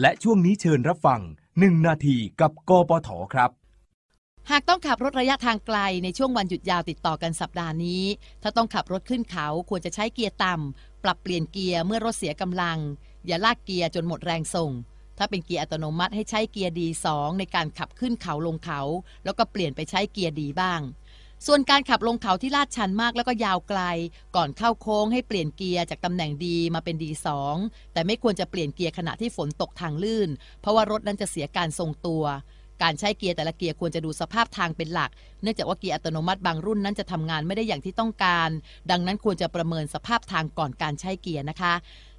และช่วงนี้เชิญรับฟัง 1 นาทีกับกปทครับ หากต้องขับรถระยะทางไกลในช่วงวันหยุดยาวติดต่อกันสัปดาห์นี้ ถ้าต้องขับรถขึ้นเขาควรจะใช้เกียร์ต่ำปรับเปลี่ยนเกียร์เมื่อรถเสียกำลัง อย่าลากเกียร์จนหมดแรงส่ง ถ้าเป็นเกียร์อัตโนมัติให้ใช้เกียร์ดี2ในการขับขึ้นเขาลงเขา แล้วก็เปลี่ยนไปใช้เกียร์ดีบ้างส่วนการขับลงเขาที่ลาดชันมากแล้วก็ยาวไกล ก่อนเข้าโค้งให้เปลี่ยนเกียร์จากตำแหน่งดีมาเป็นดีสองแต่ไม่ควรจะเปลี่ยนเกียร์ขณะที่ฝนตกทางลื่น เพราะว่ารถนั้นจะเสียการทรงตัว การใช้เกียร์แต่ละเกียร์ควรจะดูสภาพทางเป็นหลัก เนื่องจากว่าเกียร์อัตโนมัติบางรุ่นนั้นจะทำงานไม่ได้อย่างที่ต้องการ ดังนั้นควรจะประเมินสภาพทางก่อนการใช้เกียร์นะคะ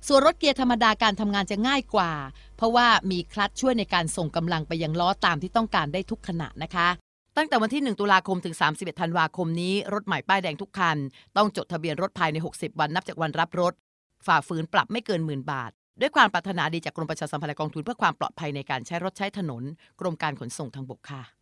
ส่วนรถเกียร์ธรรมดาการทำงานจะง่ายกว่า เพราะว่ามีคลัตช์ช่วยในการส่งกำลังไปยังล้อตามที่ต้องการได้ทุกขณะนะคะตั้งแต่วันที่ 1 ตุลาคมถึง 31 ธันวาคมนี้รถใหม่ป้ายแดงทุกคัน ต้องจดทะเบียนรถภายใน 60 วันนับจากวันรับรถ ฝ่าฝืนปรับไม่เกินหมื่นบาท ด้วยความปรารถนาดีจากกรมประชาสัมพันธ์กองทุนเพื่อความปลอดภัยในการใช้รถใช้ถนน กรมการขนส่งทางบกค่ะ